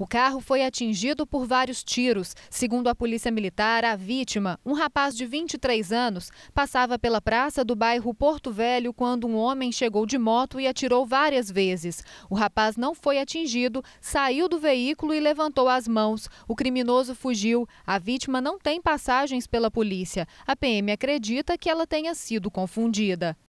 O carro foi atingido por vários tiros. Segundo a Polícia Militar, a vítima, um rapaz de 23 anos, passava pela praça do bairro Porto Velho quando um homem chegou de moto e atirou várias vezes. O rapaz não foi atingido, saiu do veículo e levantou as mãos. O criminoso fugiu. A vítima não tem passagens pela polícia. A PM acredita que ela tenha sido confundida.